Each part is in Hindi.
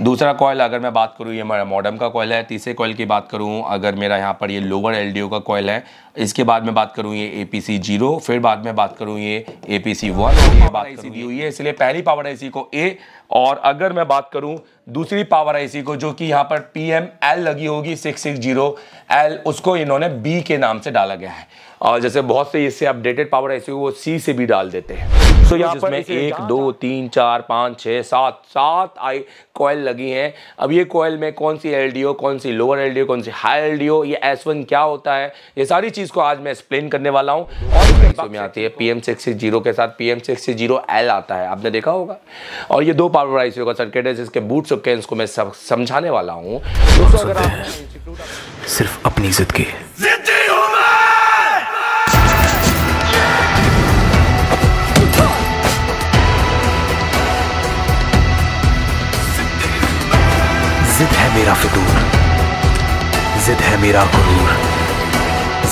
दूसरा कॉयल अगर मैं बात करूँ ये मेरा मॉडर्म का कॉयल है तीसरे कॉयल की बात करूँ अगर मेरा यहाँ पर ये लोअर एल का कॉयल है इसके बाद में बात करूँ ये ए पी सी जीरो फिर बाद में बात करूँ ये ए पी सी वन और ये बात सी दी हुई है इसलिए पहली पावर आई सी को ए और अगर मैं बात करूँ दूसरी पावर आई सी को जो कि यहाँ पर पी एम एल लगी होगी सिक्स सिक्स जीरो एल उसको इन्होंने बी के नाम से डाला गया है और जैसे बहुत से इससे अपडेटेड पावर आई सी को वो सी से भी डाल देते हैं सो यहाँ पर एक दो तीन चार पाँच छः सात सात आई कोयल लगी हैं अब ये कोयल में कौन सी एल डी ओ कौन सी लोअर एल डी ओ कौन सी हाई एल डी ओ ये एस वन क्या होता है ये सारी चीज़ चीज को आज मैं एक्सप्लेन करने वाला हूँ और तो में आती है पी सिक्स जीरो के साथ पीएम सिक्स जीरो एल आता है आपने देखा होगा और ये दो पावर आईसीओ का सर्किट है जिसके बूट सुख सब्केंस इसको मैं समझाने वाला हूँ सिर्फ अपनी जिद की जिद है मेरा फितूर जिद है मेरा गुरूर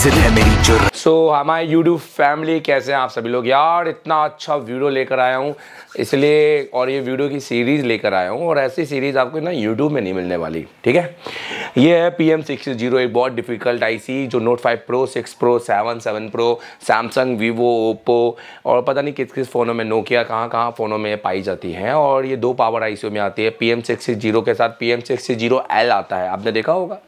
मंजिल है मेरी जुर्रत सो so, हमारे यूट्यूब फैमिली कैसे हैं आप सभी लोग यार इतना अच्छा वीडियो लेकर आया हूँ इसलिए और ये वीडियो की सीरीज़ लेकर आया हूँ और ऐसी सीरीज़ आपको ना यूट्यूब में नहीं मिलने वाली ठीक है ये है पी एम सिक्स जीरो एक बहुत डिफिकल्ट आईसी जो note five pro six pro seven seven pro Samsung Vivo Oppo और पता नहीं किस किस फ़ोनों में नोकिया कहाँ कहाँ फ़ोनों में पाई जाती हैं और ये दो पावर आई में आती है पी एम सिक्स जीरो के साथ P M six zero L आता है आपने देखा होगा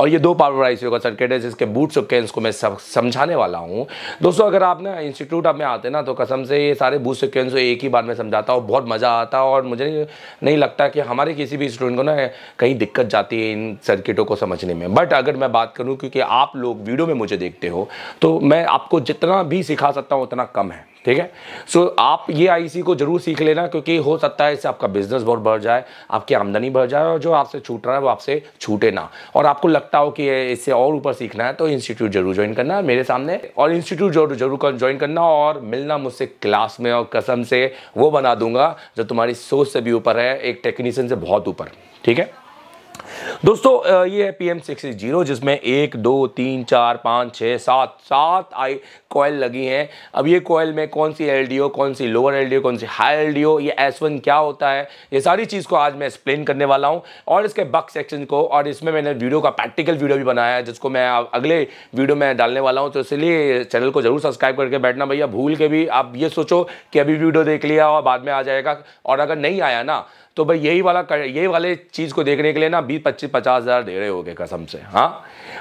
और ये दो पावर आई का सर्किट है जिसके बूट सुख के इसको मैं समझाने समझाने वाला हूँ दोस्तों अगर आप ना इंस्टीट्यूट आप में आते ना तो कसम से ये सारे बूथ सिक्वेंस एक ही बार में समझाता हूँ बहुत मज़ा आता है और मुझे नहीं लगता कि हमारे किसी भी स्टूडेंट को ना कहीं दिक्कत जाती है इन सर्किटों को समझने में बट अगर मैं बात करूँ क्योंकि आप लोग वीडियो में मुझे देखते हो तो मैं आपको जितना भी सिखा सकता हूँ उतना कम है ठीक है सो so, आप ये आईसी e को जरूर सीख लेना क्योंकि हो सकता है इससे आपका बिजनेस बहुत बढ़ जाए आपकी आमदनी बढ़ जाए और जो आपसे छूट रहा है वो आपसे छूटे ना और आपको लगता हो कि इससे और ऊपर सीखना है तो इंस्टीट्यूट जरूर ज्वाइन करना मेरे सामने और इंस्टीट्यूट जरूर जरूर ज्वाइन करना और मिलना मुझसे क्लास में और कसम से वो बना दूंगा जो तुम्हारी सोच से भी ऊपर है एक टेक्नीशियन से बहुत ऊपर ठीक है दोस्तों ये है पी एम सिक्स जीरो जिसमें एक दो तीन चार पाँच छः सात सात आई कोयल लगी हैं अब ये कोयल में कौन सी एल डी ओ कौन सी लोअर एल डी ओ कौन सी हाई एल डी ओ ये एस वन क्या होता है ये सारी चीज़ को आज मैं एक्सप्लेन करने वाला हूँ और इसके बक सेक्शन को और इसमें मैंने वीडियो का प्रैक्टिकल वीडियो भी बनाया है जिसको मैं अगले वीडियो में डालने वाला हूँ तो इसलिए चैनल को जरूर सब्सक्राइब करके बैठना भैया भूल के भी आप ये सोचो कि अभी वीडियो देख लिया और बाद में आ जाएगा और अगर नहीं आया ना तो भाई यही वाला यही वाले चीज़ को देखने के लिए ना बीस पच्चीस पचास हज़ार दे रहे हो गए कसम से हाँ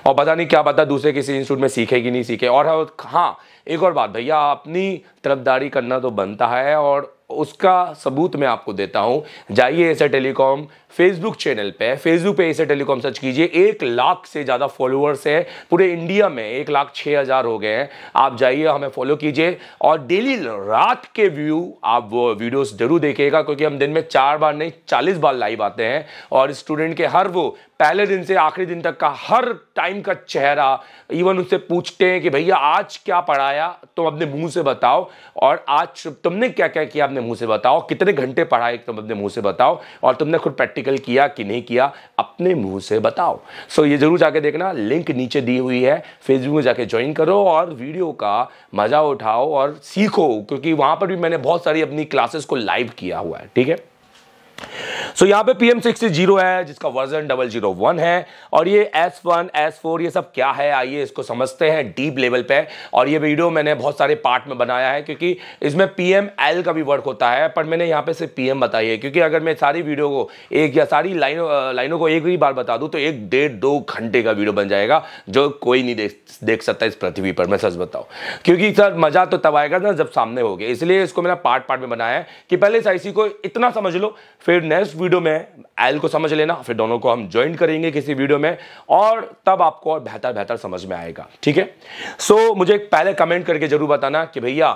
और पता नहीं क्या पता दूसरे किसी इंस्टीट्यूट में सीखे कि नहीं सीखे और हाँ एक और बात भैया अपनी तरफदारी करना तो बनता है और उसका सबूत मैं आपको देता हूं जाइए ऐसा टेलीकॉम फेसबुक चैनल पे फेसबुक पे ऐसे टेलीकॉम सर्च कीजिए एक लाख से ज़्यादा फॉलोअर्स है पूरे इंडिया में एक लाख छह हज़ार हो गए हैं आप जाइए हमें फॉलो कीजिए और डेली रात के व्यू आप वो वीडियोस जरूर देखिएगा क्योंकि हम दिन में चार बार नहीं चालीस बार लाइव आते हैं और स्टूडेंट के हर वो पहले दिन से आखिरी दिन तक का हर टाइम का चेहरा इवन उससे पूछते हैं कि भैया आज क्या पढ़ाया तुम अपने मुंह से बताओ और आज तुमने क्या क्या किया अपने मुंह से बताओ कितने घंटे पढ़ाए तुम अपने मुंह से बताओ और तुमने खुद प्रैक्टिकल किया कि नहीं किया अपने मुंह से बताओ सो so, ये जरूर जाके देखना लिंक नीचे दी हुई है फेसबुक में जाके ज्वाइन करो और वीडियो का मज़ा उठाओ और सीखो क्योंकि वहाँ पर भी मैंने बहुत सारी अपनी क्लासेस को लाइव किया हुआ है ठीक है सो so, यहाँ पे पीएम सिक्सटी जीरो है जिसका वर्जन डबल जीरो वन है और ये एस वन एस फोर ये सब क्या है आइए इसको समझते हैं डीप लेवल पे और ये वीडियो मैंने बहुत सारे पार्ट में बनाया है क्योंकि इसमें पीएम एल का भी वर्क होता है पर मैंने यहाँ पे सिर्फ पीएम बताई है क्योंकि अगर मैं सारी वीडियो को एक या सारी लाइन लाइनों को एक ही बार बता दूँ तो एक डेढ़ दो घंटे का वीडियो बन जाएगा जो कोई नहीं देख देख सकता इस पृथ्वी पर मैं सच बताऊ क्योंकि सर मज़ा तो तब आएगा ना जब सामने हो गया इसलिए इसको मैंने पार्ट पार्ट में बनाया है कि पहले इस को इतना समझ लो फिर फिर नेक्स्ट वीडियो में एल को समझ लेना फिर दोनों को हम ज्वाइन करेंगे किसी वीडियो में और तब आपको और बेहतर बेहतर समझ में आएगा ठीक है सो मुझे पहले कमेंट करके जरूर बताना कि भैया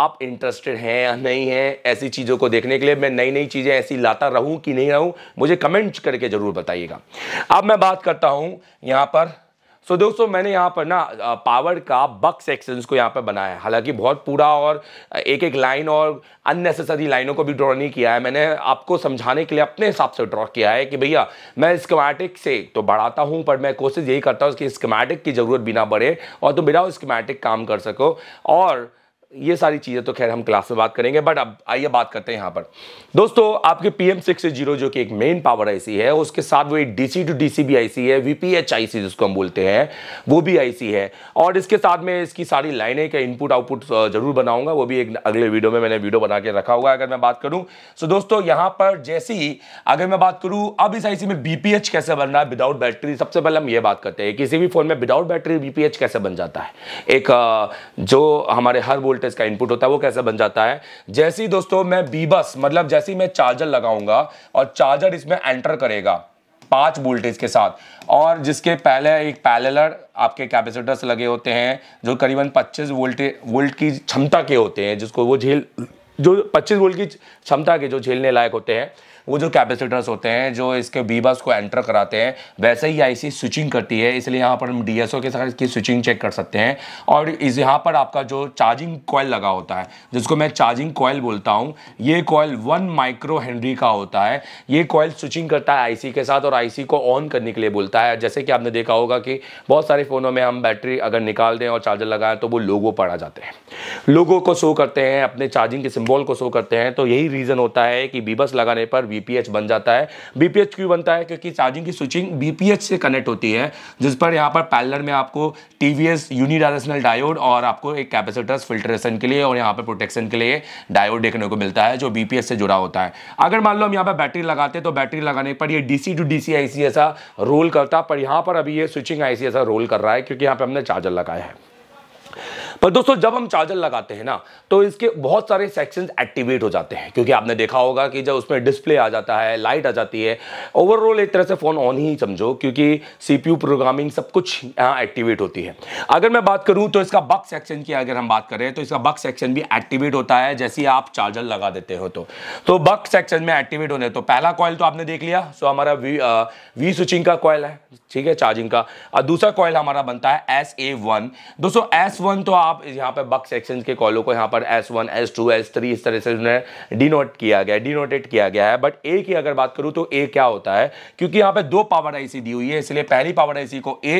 आप इंटरेस्टेड हैं या नहीं हैं ऐसी चीज़ों को देखने के लिए मैं नई नई चीज़ें ऐसी लाता रहूं कि नहीं रहूं मुझे कमेंट करके ज़रूर बताइएगा अब मैं बात करता हूं यहां पर सो so, दोस्तों मैंने यहाँ पर ना पावर का बक सेक्शंस को यहाँ पर बनाया है हालांकि बहुत पूरा और एक एक लाइन और अननेसेसरी लाइनों को भी ड्रॉ नहीं किया है मैंने आपको समझाने के लिए अपने हिसाब से ड्रॉ किया है कि भैया मैं स्कमेटिक से तो बढ़ाता हूँ पर मैं कोशिश यही करता हूँ कि स्कमेटिक की ज़रूरत बिना बढ़े और तुम तो बिना स्कमेटिक काम कर सको और ये सारी चीज़ें तो खैर हम क्लास में बात करेंगे बट अब आइए बात करते हैं यहाँ पर दोस्तों आपके पी एम सिक्स जीरो जो कि एक मेन पावर आईसी है उसके साथ वो एक डीसी टू डीसी भी आईसी है वीपीएच आईसी जिसको हम बोलते हैं वो भी आईसी है और इसके साथ में इसकी सारी लाइनें का इनपुट आउटपुट जरूर बनाऊंगा वो भी एक अगले वीडियो में मैंने वीडियो बना के रखा हुआ है अगर मैं बात करूँ सो दोस्तों यहाँ पर जैसे ही अगर मैं बात करूँ अब इस आईसी में बीपीएच कैसे बन रहा है विदाउट बैटरी सबसे पहले हम ये बात करते हैं किसी भी फोन में विदाउट बैटरी बीपीएच कैसे बन जाता है एक जो हमारे हर वोल्टेज पे इसका इनपुट होता है वो कैसे बन जाता है जैसे ही दोस्तों मैं बीबस मतलब जैसे ही मैं चार्जर लगाऊंगा और चार्जर इसमें एंटर करेगा पांच वोल्टेज के साथ और जिसके पहले एक पैरेलर आपके कैपेसिटर्स लगे होते हैं जो करीबन 25 वोल्टे वोल्ट की क्षमता के होते हैं जिसको वो झेल जो 25 वोल्ट की क्षमता के जो झेलने लायक होते हैं वो जो कैपेसिटर्स होते हैं जो इसके बी बस को एंटर कराते हैं वैसे ही आईसी स्विचिंग करती है इसलिए यहाँ पर हम डीएसओ के साथ इसकी स्विचिंग चेक कर सकते हैं और इस यहाँ पर आपका जो चार्जिंग कॉयल लगा होता है जिसको मैं चार्जिंग कॉयल बोलता हूँ ये कॉयल वन माइक्रो हेनरी का होता है ये कॉयल स्विचिंग करता है आई के साथ और आई को ऑन करने के लिए बोलता है जैसे कि आपने देखा होगा कि बहुत सारे फ़ोनों में हम बैटरी अगर निकाल दें और चार्जर लगाएं तो वो लोगों पर आ जाते हैं लोगों को शो करते हैं अपने चार्जिंग के सिम्बॉल को शो करते हैं तो यही रीज़न होता है कि बीबस लगाने पर बीपीएच बन जाता है बीपीएच क्यों बनता है क्योंकि चार्जिंग की स्विचिंग बीपीएच से कनेक्ट होती है जिस पर यहाँ पर पैलर में आपको टीवीएस यूनिडायरेक्शनल डायोड और आपको एक कैपेसिटर्स फिल्ट्रेशन के लिए और यहाँ पर प्रोटेक्शन के लिए डायोड देखने को मिलता है जो बीपीएस से जुड़ा होता है अगर मान लो हम यहाँ पर बैटरी लगाते तो बैटरी लगाने पर यह डीसी टू डीसी आईसी ऐसा रोल करता पर यहाँ पर अभी ये स्विचिंग आईसी ऐसा रोल कर रहा है क्योंकि यहाँ पर हमने चार्जर लगाया है पर दोस्तों जब हम चार्जर लगाते हैं ना तो इसके बहुत सारे सेक्शंस एक्टिवेट हो जाते हैं क्योंकि आपने देखा होगा कि जब उसमें डिस्प्ले आ जाता है लाइट आ जाती है ओवरऑल एक तरह से फ़ोन ऑन ही समझो क्योंकि सीपीयू प्रोग्रामिंग सब कुछ यहाँ एक्टिवेट होती है अगर मैं बात करूँ तो इसका बक सेक्शन की अगर हम बात करें तो इसका बक सेक्शन भी एक्टिवेट होता है जैसे आप चार्जर लगा देते हो तो, तो बक सेक्शन में एक्टिवेट होने तो पहला कॉयल तो आपने देख लिया सो हमारा वी वी स्विचिंग का कॉयल है ठीक है चार्जिंग का और दूसरा कॉयल हमारा बनता है एस ए वन दोस्तों एस वन तो आप आप यहाँ पर बक्स एक्सचेंज के कॉलों को यहाँ पर S one S two S three इस तरह से उन्हें डिनोट किया गया डिनोटेट किया गया है बट ए की अगर बात करूँ तो ए क्या होता है क्योंकि यहाँ पर दो पावर आईसी दी हुई है इसलिए पहली पावर आईसी को ए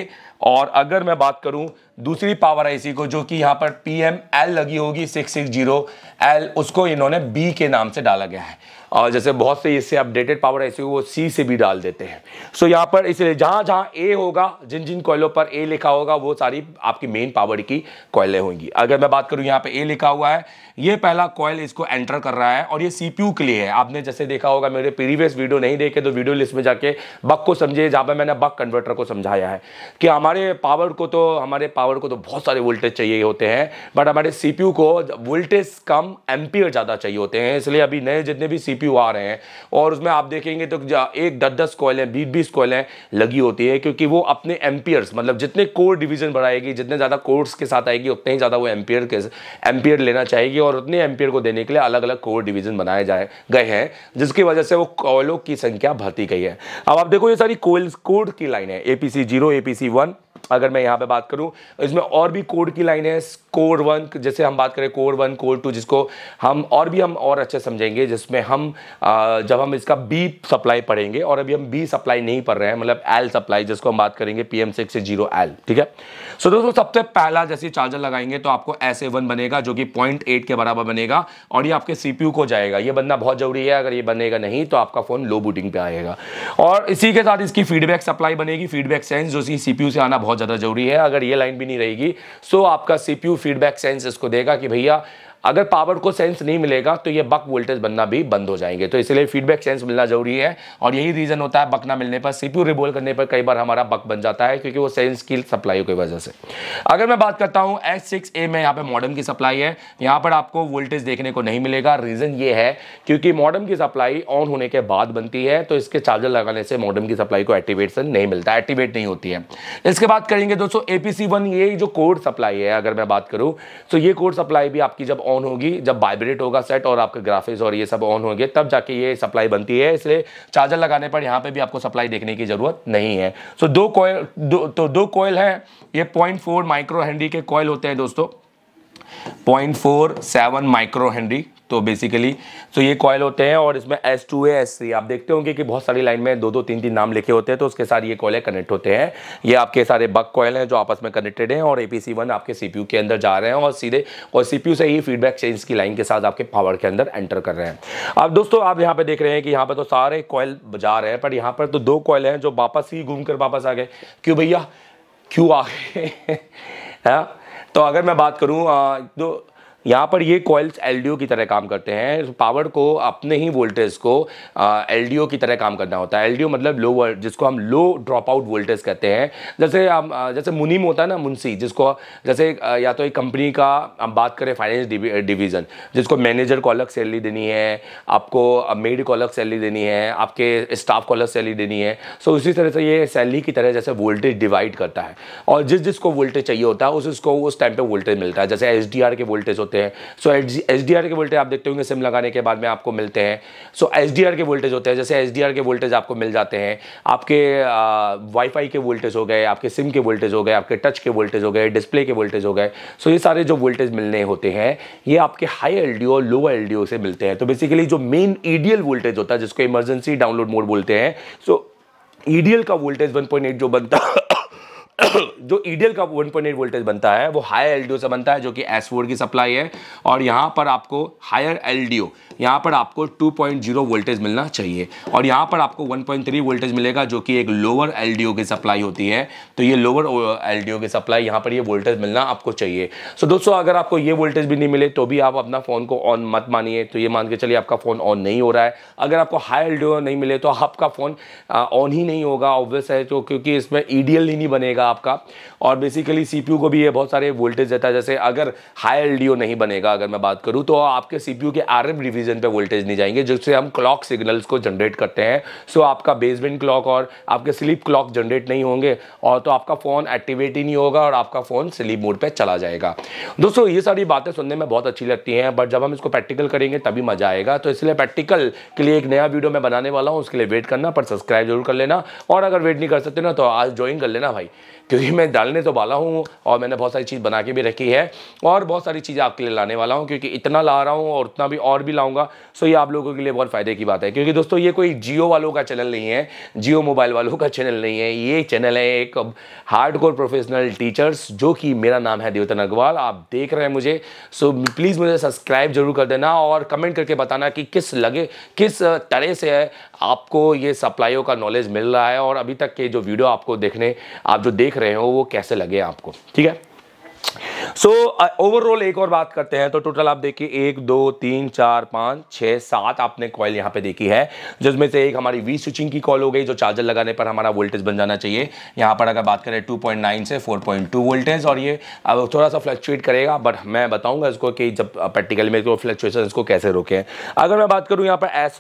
और अगर मैं बात करूँ दूसरी पावर है इसी को जो कि यहाँ पर पी एम एल लगी होगी सिक्स सिक्स जीरो एल उसको इन्होंने बी के नाम से डाला गया है और जैसे बहुत से इससे अपडेटेड पावर ऐसे वो सी से भी डाल देते हैं सो so यहाँ पर इसलिए जहाँ जहाँ ए होगा जिन जिन कॉयलों पर ए लिखा होगा वो सारी आपकी मेन पावर की कॉयलें होंगी अगर मैं बात करूँ यहाँ पर ए लिखा हुआ है ये पहला कॉयल इसको एंटर कर रहा है और ये सी के लिए है आपने जैसे देखा होगा मेरे प्रीवियस वीडियो नहीं देखे तो वीडियो लिस्ट में जाके बक को समझिए जहाँ पर मैंने बक कन्वर्टर को समझाया है कि हमारे पावर को तो हमारे पावर पावर को तो बहुत सारे वोल्टेज चाहिए होते हैं बट हमारे सीपीयू को वोल्टेज कम एम्पियर ज़्यादा चाहिए होते हैं इसलिए अभी नए जितने भी सीपीयू आ रहे हैं और उसमें आप देखेंगे तो एक दस दस कोयलें बीस बीस कोयलें लगी होती है क्योंकि वो अपने एम्पियर्स मतलब जितने कोर डिवीजन बढ़ाएगी जितने ज़्यादा कोर्स के साथ आएगी उतने ही ज़्यादा वो एम्पियर के एम्पियर लेना चाहेगी और उतने एम्पियर को देने के लिए अलग अलग कोर डिवीजन बनाए जाए गए हैं जिसकी वजह से वो कोयलों की संख्या भरती गई है अब आप देखो ये सारी कोयल कोड की लाइन है एपीसी जीरो एपीसी वन अगर मैं यहाँ पे बात करूँ इसमें और भी कोड की लाइन है कोर वन जैसे हम बात करें कोर वन कोर टू जिसको हम और भी हम और अच्छे समझेंगे जिसमें हम जब हम इसका बी सप्लाई पढ़ेंगे और अभी हम बी सप्लाई नहीं पढ़ रहे हैं मतलब एल सप्लाई जिसको हम बात करेंगे पी एम सिक्स से जीरो एल ठीक है सो दोस्तों सबसे पहला जैसे चार्जर लगाएंगे तो आपको एस ए वन बनेगा जो कि पॉइंट एट के बराबर बनेगा और ये आपके सी पी यू को जाएगा ये बनना बहुत जरूरी है अगर ये बनेगा नहीं तो आपका फोन लो बूटिंग पे आएगा और इसी के साथ इसकी फीडबैक सप्लाई बनेगी फीडबैक सेंस जो सी पी यू से आना बहुत ज़्यादा जरूरी है अगर ये लाइन भी भी नहीं रहेगी सो आपका सीपीयू फीडबैक सेंस इसको देगा कि भैया अगर पावर को सेंस नहीं मिलेगा तो ये बक वोल्टेज बनना भी बंद हो जाएंगे तो इसलिए फीडबैक सेंस मिलना जरूरी है और यही रीज़न होता है बक ना मिलने पर सीपी रिबोल करने पर कई बार हमारा बक बन जाता है क्योंकि वो सेंस की सप्लाई की वजह से अगर मैं बात करता हूँ एस सिक्स ए में यहाँ पर मॉडर्न की सप्लाई है यहाँ पर आपको वोल्टेज देखने को नहीं मिलेगा रीज़न ये है क्योंकि मॉडर्न की सप्लाई ऑन होने के बाद बनती है तो इसके चार्जर लगाने से मॉडर्न की सप्लाई को एक्टिवेशन नहीं मिलता एक्टिवेट नहीं होती है इसके बाद करेंगे दोस्तों एपीसी वन ये जो कोड सप्लाई है अगर मैं बात करूँ तो ये कोड सप्लाई भी आपकी जब ऑन ऑन होगी जब वाइब्रेट होगा सेट और आपके ग्राफिक्स और ये सब ऑन होंगे तब जाके ये सप्लाई बनती है इसलिए चार्जर लगाने पर यहाँ पे भी आपको सप्लाई देखने की ज़रूरत नहीं है सो दो कोयल दो तो दो कोयल हैं ये पॉइंट फोर माइक्रो हेनरी के कोयल होते हैं दोस्तों point four seven micro henry तो बेसिकली सो ये कॉयल होते हैं और इसमें एस टू एस सी आप देखते होंगे कि बहुत सारी लाइन में दो दो तीन तीन नाम लिखे होते हैं तो उसके साथ ये कॉयल कनेक्ट होते हैं ये आपके सारे बक कॉयल हैं जो आपस में कनेक्टेड हैं और ए पी सी वन आपके सी पी यू के अंदर जा रहे हैं और सीधे और सी पी यू से ही फीडबैक चेंज की लाइन के साथ आपके पावर के अंदर एंटर कर रहे हैं अब दोस्तों आप यहाँ पे देख रहे हैं कि यहाँ पर तो सारे कॉयल जा रहे हैं पर यहाँ पर तो दो कॉयल हैं जो वापस ही घूम कर वापस आ गए क्यों भैया क्यों आ गए हाँ, तो अगर मैं बात करूँ तो यहाँ पर ये कॉइल्स एल की तरह काम करते हैं पावर को अपने ही वोल्टेज को एल की तरह काम करना होता है एल मतलब लो जिसको हम लो ड्रॉप आउट वोल्टेज कहते हैं जैसे हम जैसे मुनीम होता है ना मुंशी जिसको जैसे या तो एक कंपनी का हम बात करें फाइनेंस डिवीज़न जिसको मैनेजर को अलग सैलरी देनी है आपको मेड को अलग सैलरी देनी है आपके स्टाफ को अलग सैलरी देनी है सो उसी तरह से ये सैलरी की तरह जैसे वोल्टेज डिवाइड करता है और जिस जिसको वोल्टेज चाहिए होता है उस उसको उस टाइम पर वोल्टेज मिलता है जैसे एच के वोल्टेज होते होते हैं सो एच डी के वोल्टेज आप देखते होंगे सिम लगाने के बाद में आपको मिलते हैं सो एच के वोल्टेज होते हैं जैसे एच के वोल्टेज आपको मिल जाते हैं आपके वाईफाई के वोल्टेज हो गए आपके सिम के वोल्टेज हो गए आपके टच के वोल्टेज हो गए डिस्प्ले के वोल्टेज हो गए सो ये सारे जो वोल्टेज मिलने होते हैं ये आपके हाई एल और लो एल से मिलते हैं तो बेसिकली जो मेन ईडियल वोल्टेज होता है जिसको इमरजेंसी डाउनलोड मोड बोलते हैं सो ईडीएल e का वोल्टेज 1.8 जो बनता है जो ईडियल e का 1.8 पॉइंट वोल्टेज बनता है वो हायर एलडीओ से बनता है जो कि एस की सप्लाई है और यहाँ पर आपको हायर एलडीओ यहाँ पर आपको 2.0 वोल्टेज मिलना चाहिए और यहाँ पर आपको 1.3 वोल्टेज मिलेगा जो कि एक लोअर एलडीओ की सप्लाई होती है तो ये लोअर एलडीओ की सप्लाई यहाँ पर ये वोल्टेज मिलना आपको चाहिए सो so दोस्तों अगर आपको ये वोल्टेज भी नहीं मिले तो भी आप अपना फ़ोन को ऑन मत मानिए तो ये मान के चलिए आपका फ़ोन ऑन नहीं हो रहा है अगर आपको हाई एल नहीं मिले तो आपका फ़ोन ऑन ही नहीं होगा ऑब्वियस है तो क्योंकि इसमें ई e ही नहीं बनेगा जाएगा आपका और बेसिकली सीपीयू को भी ये बहुत सारे वोल्टेज देता है जैसे अगर हाई एल नहीं बनेगा अगर मैं बात करूँ तो आपके सीपीयू के आरएफ डिवीजन पे वोल्टेज नहीं जाएंगे जिससे हम क्लॉक सिग्नल्स को जनरेट करते हैं सो आपका बेसमेंट क्लॉक और आपके स्लीप क्लॉक जनरेट नहीं होंगे और तो आपका फ़ोन एक्टिवेट ही नहीं होगा और आपका फ़ोन स्लीप मोड पर चला जाएगा दोस्तों ये सारी बातें सुनने में बहुत अच्छी लगती हैं बट जब हम इसको प्रैक्टिकल करेंगे तभी मज़ा आएगा तो इसलिए प्रैक्टिकल के लिए एक नया वीडियो मैं बनाने वाला हूँ उसके लिए वेट करना पर सब्सक्राइब जरूर कर लेना और अगर वेट नहीं कर सकते ना तो आज ज्वाइन कर लेना भाई क्योंकि मैं डालने तो वाला हूँ और मैंने बहुत सारी चीज़ बना के भी रखी है और बहुत सारी चीज़ें आपके लिए लाने वाला हूँ क्योंकि इतना ला रहा हूँ और उतना भी और भी लाऊंगा सो ये आप लोगों के लिए बहुत फ़ायदे की बात है क्योंकि दोस्तों ये कोई जियो वालों का चैनल नहीं है जियो मोबाइल वालों का चैनल नहीं है ये चैनल है एक हार्ड प्रोफेशनल टीचर्स जो कि मेरा नाम है देवतन अग्रवाल आप देख रहे हैं मुझे सो प्लीज़ मुझे सब्सक्राइब जरूर कर देना और कमेंट करके बताना कि किस लगे किस तरह से आपको ये सप्लाइयों का नॉलेज मिल रहा है और अभी तक के जो वीडियो आपको देखने आप जो देख देख रहे हो वो कैसे लगे आपको ठीक है सो ओवरऑल uh, एक और बात करते हैं तो टोटल आप देखिए एक दो तीन चार पांच छह सात आपने कॉल यहां पे देखी है जिसमें से एक हमारी वी स्विचिंग की कॉल हो गई जो चार्जर लगाने पर हमारा वोल्टेज बन जाना चाहिए यहां पर अगर बात करें टू से फोर वोल्टेज और ये अब थोड़ा सा फ्लक्चुएट करेगा बट मैं बताऊंगा इसको कि जब प्रैक्टिकल uh, में फ्लक्चुएशन इसको कैसे रोके अगर मैं बात करूँ यहाँ पर एस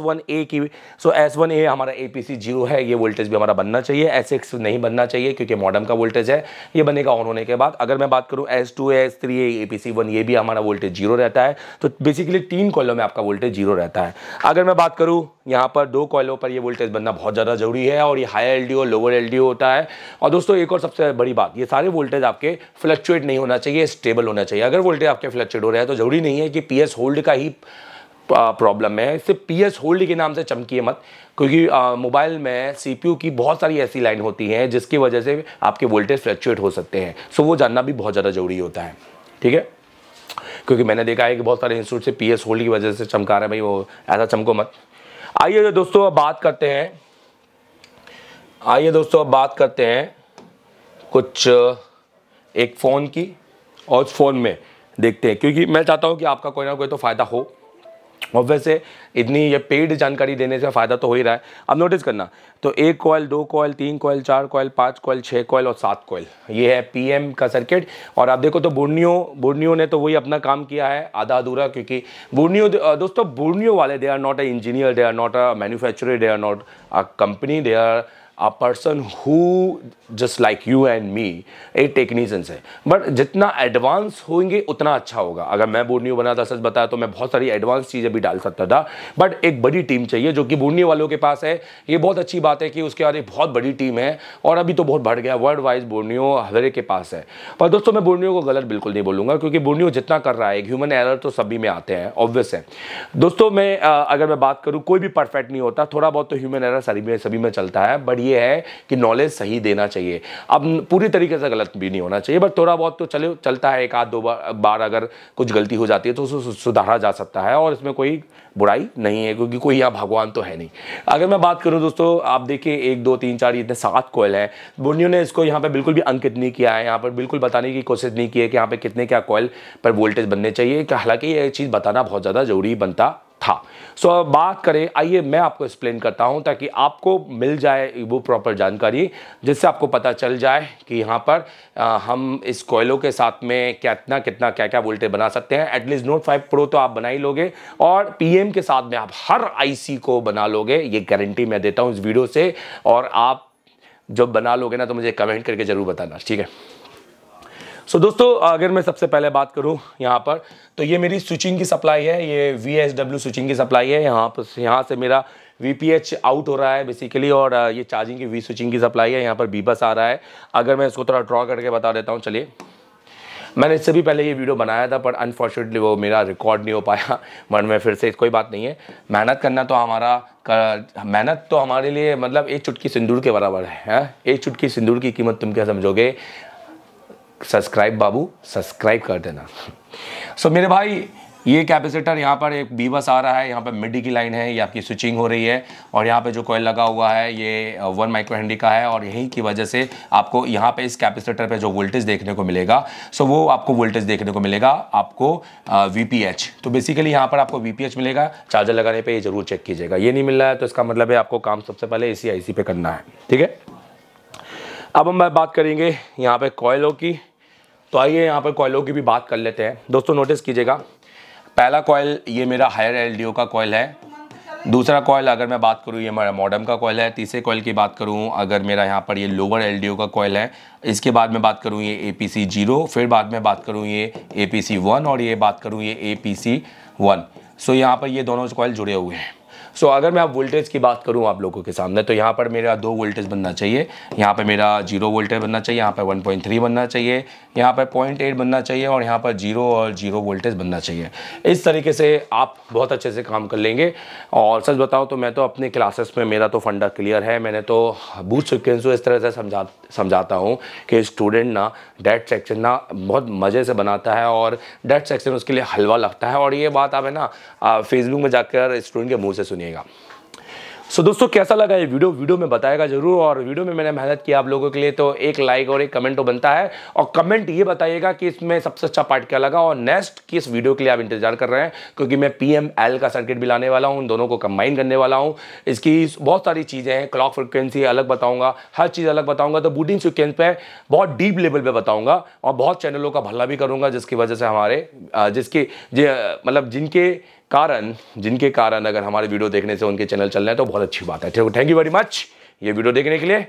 की सो एस हमारा ए पी है ये वोल्टेज भी हमारा बनना चाहिए एस नहीं बनना चाहिए क्योंकि मॉडर्म का वोल्टेज है ये बनेगा ऑन होने के बाद अगर मैं बात करूँ S two S three A P C one ये भी हमारा वोल्टेज जीरो रहता है तो बेसिकली तीन कॉयलों में आपका वोल्टेज जीरो रहता है अगर मैं बात करूँ यहाँ पर दो कॉलों पर ये वोल्टेज बनना बहुत ज़्यादा जरूरी है और ये higher L D O lower L D O होता है और दोस्तों एक और सबसे बड़ी बात ये सारे वोल्टेज आपके फ्लक्चुएट नहीं होना चाहिए स्टेबल होना चाहिए अगर वोल्टेज आपके फ्लक्चुएट हो रहा है तो जरूरी नहीं है कि पी एस होल्ड का ही प्रॉब्लम है इससे पी एस होल्ड के नाम से चमकी मत क्योंकि मोबाइल में सी की बहुत सारी ऐसी लाइन होती हैं जिसकी वजह से आपके वोल्टेज फ्लक्चुएट हो सकते हैं सो वो जानना भी बहुत ज़्यादा ज़रूरी होता है ठीक है क्योंकि मैंने देखा है कि बहुत सारे इंस्टीट्यूट से पी एस होल्ड की वजह से चमका रहे भाई वो ऐसा चमको मत आइए दोस्तों अब बात करते हैं आइए दोस्तों अब बात करते हैं कुछ एक फ़ोन की और उस फ़ोन में देखते हैं क्योंकि मैं चाहता हूँ कि आपका कोई ना कोई तो फ़ायदा हो ऑब्वियस है इतनी ये पेड जानकारी देने से फ़ायदा तो हो ही रहा है अब नोटिस करना तो एक कॉयल दो कॉयल तीन कॉयल चार कॉयल पाँच कॉयल छः कॉयल और सात कॉयल ये है पीएम का सर्किट और आप देखो तो बुर्नियो बुर्नियो ने तो वही अपना काम किया है आधा अधूरा क्योंकि बुर्नियो दोस्तों बुर्नियो वाले they are not a engineer they are not a manufacture they are not a company they are a person who just like you and me a technicians है बट जितना एडवांस होंगे उतना अच्छा होगा अगर मैं बोर्नियो बना था सच बताया तो मैं बहुत सारी एडवांस चीज़ें भी डाल सकता था बट एक बड़ी टीम चाहिए जो कि बोर्नियो वालों के पास है ये बहुत अच्छी बात है कि उसके बाद एक बहुत बड़ी टीम है और अभी तो बहुत बढ़ गया वर्ल्ड वाइज बोर्नियो हर के पास है पर दोस्तों मैं बोर्डनियो को गलत बिल्कुल नहीं बोलूँगा क्योंकि बोर्डनियो जितना कर रहा है ह्यूमन एरर तो सभी में आते हैं ऑब्वियस है दोस्तों मैं अगर मैं बात करूँ कोई भी परफेक्ट नहीं होता थोड़ा बहुत तो ह्यूमन एरर सभी में सभी में चलता है बट ये है कि नॉलेज सही देना चाहिए अब पूरी तरीके से गलत भी नहीं होना चाहिए बट थोड़ा बहुत तो चले चलता है एक आध दो बार अगर कुछ गलती हो जाती है तो उसे सुधारा जा सकता है और इसमें कोई बुराई नहीं है क्योंकि कोई यहाँ भगवान तो है नहीं अगर मैं बात करूँ दोस्तों आप देखिए एक दो तीन चार इतने सात कोयल हैं बुनियों ने इसको यहाँ पर बिल्कुल भी अंकित नहीं किया है यहाँ पर बिल्कुल बताने की कोशिश नहीं की है कि यहाँ पर कितने क्या कोयल पर वोल्टेज बनने चाहिए हालांकि यह चीज़ बताना बहुत ज़्यादा ज़रूरी बनता था सो so, बात करें आइए मैं आपको एक्सप्लेन करता हूं ताकि आपको मिल जाए वो प्रॉपर जानकारी जिससे आपको पता चल जाए कि यहाँ पर आ, हम इस कोयलों के साथ में कितना कितना क्या क्या वोल्टेज बना सकते हैं एटलीस्ट नोट फाइव प्रो तो आप बना ही लोगे और पीएम के साथ में आप हर आईसी को बना लोगे ये गारंटी मैं देता हूँ इस वीडियो से और आप जब बना लोगे ना तो मुझे कमेंट करके ज़रूर बताना ठीक है सो so, दोस्तों अगर मैं सबसे पहले बात करूं यहाँ पर तो ये मेरी स्विचिंग की सप्लाई है ये वी एस डब्ल्यू स्विचिंग की सप्लाई है यहाँ पर यहाँ से मेरा वी पी एच आउट हो रहा है बेसिकली और ये चार्जिंग की वी स्विचिंग की सप्लाई है यहाँ पर बी बस आ रहा है अगर मैं इसको थोड़ा ड्रॉ करके बता देता हूँ चलिए मैंने इससे भी पहले ये वीडियो बनाया था पर अनफॉर्चुनेटली वो मेरा रिकॉर्ड नहीं हो पाया मन में फिर से कोई बात नहीं है मेहनत करना तो हमारा कर, मेहनत तो हमारे लिए मतलब एक चुटकी सिंदूर के बराबर है, है एक चुटकी सिंदूर की कीमत तुम क्या समझोगे सब्सक्राइब बाबू सब्सक्राइब कर देना सो so, मेरे भाई ये कैपेसिटर यहाँ पर एक बी बस आ रहा है यहाँ पर मिडी की लाइन है ये आपकी स्विचिंग हो रही है और यहाँ पे जो कॉयल लगा हुआ है ये वन माइक्रो हेनरी का है और यहीं की वजह से आपको यहाँ पे इस कैपेसिटर पे जो वोल्टेज देखने को मिलेगा सो वो आपको वोल्टेज देखने को मिलेगा आपको वी uh, तो बेसिकली यहाँ पर आपको वी मिलेगा चार्जर लगाने पर ये जरूर चेक कीजिएगा ये नहीं मिल रहा है तो इसका मतलब है आपको काम सबसे पहले ए सी पे करना है ठीक है अब हम बात करेंगे यहाँ पे कोयलों की तो आइए यहाँ पर कोयलों की भी बात कर लेते हैं दोस्तों नोटिस कीजिएगा पहला कोयल ये मेरा हायर एल का कोयल है दूसरा कोयल अगर मैं बात करूँ ये मेरा मॉडर्म का कोयल है तीसरे कोयल की बात करूँ अगर मेरा यहाँ पर ये लोअर एल का कोयल है इसके बाद में बात करूँ ये ए पी सी जीरो फिर बाद में बात करूँ ये ए पी सी वन और ये बात करूँ ये ए पी सी वन सो यहाँ पर ये दोनों कोयल जुड़े हुए हैं सो अगर मैं आप वोल्टेज की बात करूँ आप लोगों के सामने तो यहाँ पर मेरा दो वोल्टेज बनना चाहिए यहाँ पर मेरा जीरो वोल्टेज बनना चाहिए यहाँ पर वन पॉइंट थ्री बनना चाहिए यहाँ पर पॉइंट एट बनना चाहिए और यहाँ पर जीरो और जीरो वोल्टेज बनना चाहिए इस तरीके से आप बहुत अच्छे से काम कर लेंगे और सच बताओ तो मैं तो अपने क्लासेस में मेरा तो फंडा क्लियर है मैंने तो बूथ सिक्वेंस इस तरह से समझा समझाता हूँ कि स्टूडेंट ना डेट सेक्शन ना बहुत मज़े से बनाता है और डेट सेक्शन उसके लिए हलवा लगता है और ये बात आप है ना फेसबुक में जाकर स्टूडेंट के मुँह से सुनिए रहिएगा सो so, दोस्तों कैसा लगा ये वीडियो वीडियो में बताएगा जरूर और वीडियो में मैंने मेहनत की आप लोगों के लिए तो एक लाइक और एक कमेंट तो बनता है और कमेंट ये बताइएगा कि इसमें सबसे अच्छा पार्ट क्या लगा और नेक्स्ट किस वीडियो के लिए आप इंतजार कर रहे हैं क्योंकि मैं पी एम एल का सर्किट भी लाने वाला हूँ उन दोनों को कंबाइन करने वाला हूँ इसकी बहुत सारी चीज़ें हैं क्लॉक फ्रिक्वेंसी अलग बताऊँगा हर चीज़ अलग बताऊँगा तो बूटिंग सिक्वेंस पर बहुत डीप लेवल पर बताऊँगा और बहुत चैनलों का भला भी करूँगा जिसकी वजह से हमारे जिसके मतलब जिनके कारण जिनके कारण अगर हमारे वीडियो देखने से उनके चैनल चल रहे हैं तो बहुत अच्छी बात है थैंक यू वेरी मच ये वीडियो देखने के लिए